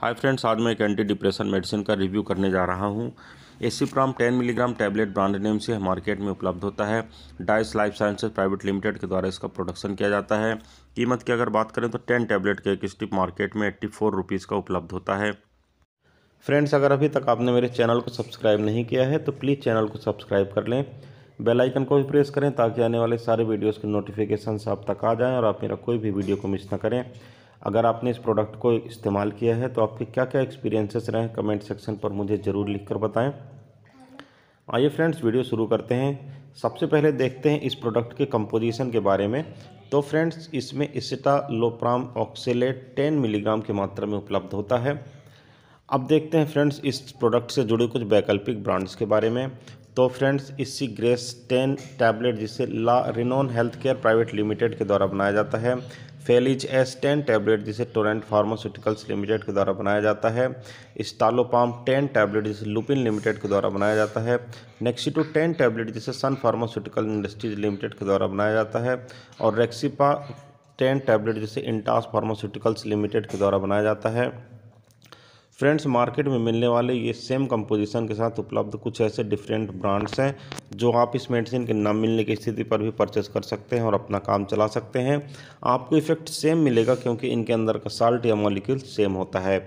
hi friends आज मैं एक एंटी डिप्रेशन मेडिसिन का रिव्यू करने जा रहा हूँ एसीप्राम 10 मिलीग्राम टैबलेट ब्रांड नेम से मार्केट में उपलब्ध होता है Dice Life Sciences Private limited के द्वारा इसका प्रोडक्शन किया जाता है कीमत की अगर बात करें तो 10 टैबलेट के एक स्टिप मार्केट में एट्टी फोर रुपीज़ का उपलब्ध होता है फ्रेंड्स अगर अभी तक आपने मेरे चैनल को सब्सक्राइब नहीं किया है तो प्लीज़ चैनल को सब्सक्राइब कर लें बेल आइकन को भी प्रेस करें ताकि आने वाले सारे वीडियोस के नोटिफिकेशन आप तक आ जाएं और आप मेरा कोई भी वीडियो को मिस ना करें अगर आपने इस प्रोडक्ट को इस्तेमाल किया है तो आपके क्या क्या एक्सपीरियंसेस रहे कमेंट सेक्शन पर मुझे ज़रूर लिख कर बताएँ आइए फ्रेंड्स वीडियो शुरू करते हैं सबसे पहले देखते हैं इस प्रोडक्ट के कंपोजिशन के बारे में तो फ्रेंड्स इसमें इस्टा लोप्राम ऑक्सीट टेन मिलीग्राम की मात्रा में उपलब्ध होता है अब देखते हैं फ्रेंड्स इस प्रोडक्ट से जुड़े कुछ वैकल्पिक ब्रांड्स के बारे में तो फ्रेंड्स इसी ग्रेस टेन टैबलेट जिसे La Renon health care private limited के द्वारा बनाया जाता है फेलिज एस टेन टैबलेट जिसे टोरेंट फार्मास्यूटिकल्स लिमिटेड के द्वारा बनाया जाता है स्टालोपाम टेन टैबलेट जिसे लुपिन लिमिटेड के द्वारा बनाया जाता है नेक्सीटो टेन टैबलेट जिसे सन फार्मास्यूटिकल इंडस्ट्रीज लिमिटेड के द्वारा बनाया जाता है और रेक्सीपा टेन टैबलेट जिसे इंटास फार्मास्यूटिकल्स लिमिटेड के द्वारा बनाया जाता है फ्रेंड्स मार्केट में मिलने वाले ये सेम कंपोजिशन के साथ उपलब्ध कुछ ऐसे डिफरेंट ब्रांड्स हैं जो आप इस मेडिसिन के ना मिलने की स्थिति पर भी परचेस कर सकते हैं और अपना काम चला सकते हैं आपको इफेक्ट सेम मिलेगा क्योंकि इनके अंदर का साल्ट या मॉलिक्यूल सेम होता है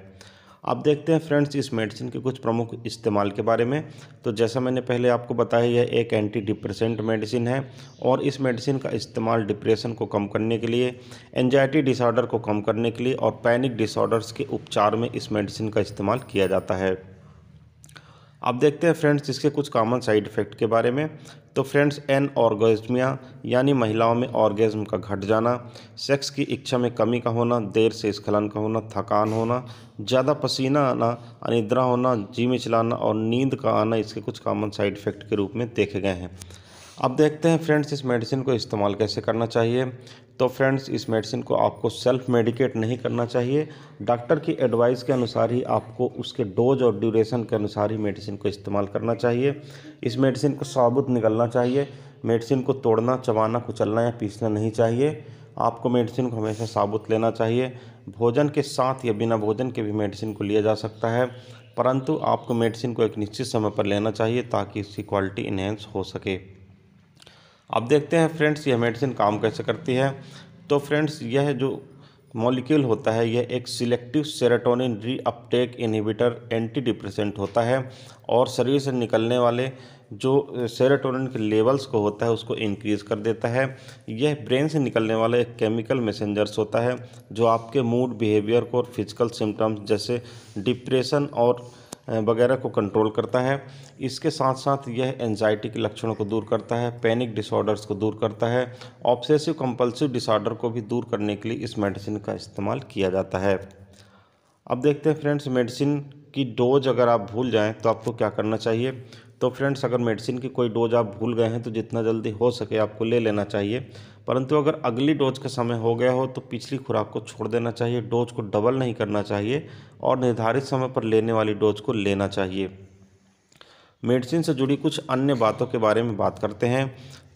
अब देखते हैं फ्रेंड्स इस मेडिसिन के कुछ प्रमुख इस्तेमाल के बारे में तो जैसा मैंने पहले आपको बताया यह एक एंटी डिप्रेसेंट मेडिसिन है और इस मेडिसिन का इस्तेमाल डिप्रेशन को कम करने के लिए एनजाइटी डिसऑर्डर को कम करने के लिए और पैनिक डिसऑर्डर्स के उपचार में इस मेडिसिन का इस्तेमाल किया जाता है अब देखते हैं फ्रेंड्स इसके कुछ कॉमन साइड इफ़ेक्ट के बारे में तो फ्रेंड्स एन ऑर्गेजमिया यानी महिलाओं में ऑर्गेज्म का घट जाना सेक्स की इच्छा में कमी का होना देर से स्खलन का होना थकान होना ज़्यादा पसीना आना अनिद्रा होना जी में चलाना और नींद का आना इसके कुछ कॉमन साइड इफ़ेक्ट के रूप में देखे गए हैं अब देखते हैं फ्रेंड्स इस मेडिसिन को इस्तेमाल कैसे करना चाहिए तो फ्रेंड्स इस मेडिसिन को आपको सेल्फ मेडिकेट नहीं करना चाहिए डॉक्टर की एडवाइस के अनुसार ही आपको उसके डोज और ड्यूरेशन के अनुसार ही मेडिसिन को इस्तेमाल करना चाहिए इस मेडिसिन को साबुत निकलना चाहिए मेडिसिन को तोड़ना चबाना कुचलना या पीसना नहीं चाहिए आपको मेडिसिन को हमेशा साबुत लेना चाहिए भोजन के साथ या बिना भोजन के भी मेडिसिन को लिया जा सकता है परंतु आपको मेडिसिन को एक निश्चित समय पर लेना चाहिए ताकि इसकी क्वालिटी इन्हेंस हो सके अब देखते हैं फ्रेंड्स यह मेडिसिन काम कैसे करती है तो फ्रेंड्स यह जो मॉलिक्यूल होता है यह एक सिलेक्टिव री रीअपटेक इनहिबिटर एंटी डिप्रेसेंट होता है और शरीर से निकलने वाले जो सेरेटोनिन के लेवल्स को होता है उसको इंक्रीज़ कर देता है यह ब्रेन से निकलने वाले एक केमिकल मैसेंजर्स होता है जो आपके मूड बिहेवियर को और फिजिकल सिम्टम्स जैसे डिप्रेशन और वगैरह को कंट्रोल करता है इसके साथ साथ यह एनजाइटी के लक्षणों को दूर करता है पैनिक डिसऑर्डर्स को दूर करता है ऑब्सेसिव कंपल्सिव डिसऑर्डर को भी दूर करने के लिए इस मेडिसिन का इस्तेमाल किया जाता है अब देखते हैं फ्रेंड्स मेडिसिन की डोज अगर आप भूल जाएं तो आपको क्या करना चाहिए तो फ्रेंड्स अगर मेडिसिन की कोई डोज आप भूल गए हैं तो जितना जल्दी हो सके आपको ले लेना चाहिए परंतु अगर अगली डोज का समय हो गया हो तो पिछली खुराक को छोड़ देना चाहिए डोज को डबल नहीं करना चाहिए और निर्धारित समय पर लेने वाली डोज को लेना चाहिए मेडिसिन से जुड़ी कुछ अन्य बातों के बारे में बात करते हैं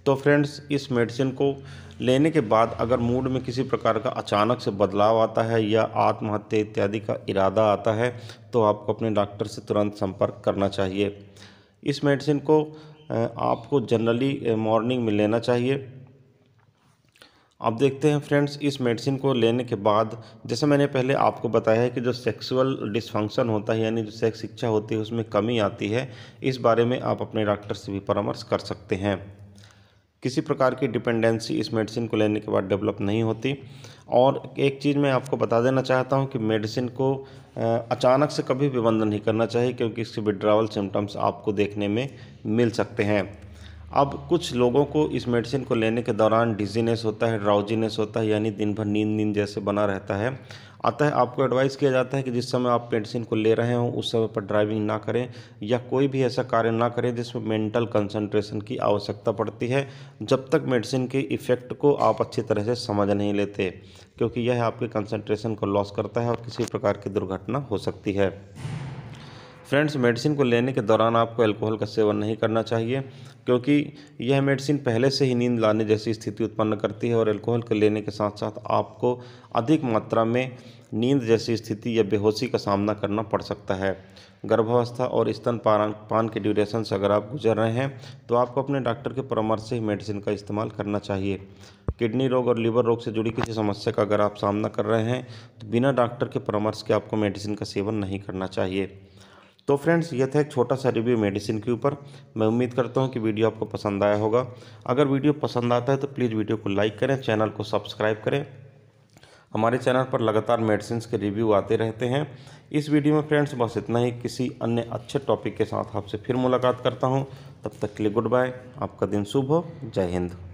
तो फ्रेंड्स इस मेडिसिन को लेने के बाद अगर मूड में किसी प्रकार का अचानक से बदलाव आता है या आत्महत्या इत्यादि का इरादा आता है तो आपको अपने डॉक्टर से तुरंत संपर्क करना चाहिए इस मेडिसिन को आपको जनरली मॉर्निंग में लेना चाहिए आप देखते हैं फ्रेंड्स इस मेडिसिन को लेने के बाद जैसे मैंने पहले आपको बताया है कि जो सेक्सुअल डिसफंक्शन होता है यानी जो सेक्स इच्छा होती है उसमें कमी आती है इस बारे में आप अपने डॉक्टर से भी परामर्श कर सकते हैं किसी प्रकार की डिपेंडेंसी इस मेडिसिन को लेने के बाद डेवलप नहीं होती और एक चीज़ मैं आपको बता देना चाहता हूँ कि मेडिसिन को अचानक से कभी भी बंद नहीं करना चाहिए क्योंकि इसके विड्रावल सिम्टम्स आपको देखने में मिल सकते हैं अब कुछ लोगों को इस मेडिसिन को लेने के दौरान डिजीनेस होता है ड्राउजीनेस होता है यानी दिन भर नींद नींद जैसे बना रहता है अतः आपको एडवाइस किया जाता है कि जिस समय आप मेडिसिन को ले रहे हों उस समय पर ड्राइविंग ना करें या कोई भी ऐसा कार्य ना करें जिसमें मेंटल कंसंट्रेशन की आवश्यकता पड़ती है जब तक मेडिसिन के इफ़ेक्ट को आप अच्छी तरह से समझ नहीं लेते क्योंकि यह आपके कंसंट्रेशन को लॉस करता है और किसी प्रकार की दुर्घटना हो सकती है फ्रेंड्स मेडिसिन को लेने के दौरान आपको अल्कोहल का सेवन नहीं करना चाहिए क्योंकि यह मेडिसिन पहले से ही नींद लाने जैसी स्थिति उत्पन्न करती है और अल्कोहल के लेने के साथ साथ आपको अधिक मात्रा में नींद जैसी स्थिति या बेहोशी का सामना करना पड़ सकता है गर्भावस्था और स्तन पान पान के ड्यूरेशन से अगर आप गुजर रहे हैं तो आपको अपने डॉक्टर के परामर्श से ही मेडिसिन का इस्तेमाल करना चाहिए किडनी रोग और लीवर रोग से जुड़ी किसी समस्या का अगर आप सामना कर रहे हैं तो बिना डॉक्टर के परामर्श के आपको मेडिसिन का सेवन नहीं करना चाहिए तो फ्रेंड्स यह था एक छोटा सा रिव्यू मेडिसिन के ऊपर मैं उम्मीद करता हूँ कि वीडियो आपको पसंद आया होगा अगर वीडियो पसंद आता है तो प्लीज़ वीडियो को लाइक करें चैनल को सब्सक्राइब करें हमारे चैनल पर लगातार मेडिसिन के रिव्यू आते रहते हैं इस वीडियो में फ्रेंड्स बस इतना ही किसी अन्य अच्छे टॉपिक के साथ आपसे फिर मुलाकात करता हूँ तब तक के लिए गुड बाय आपका दिन शुभ हो जय हिंद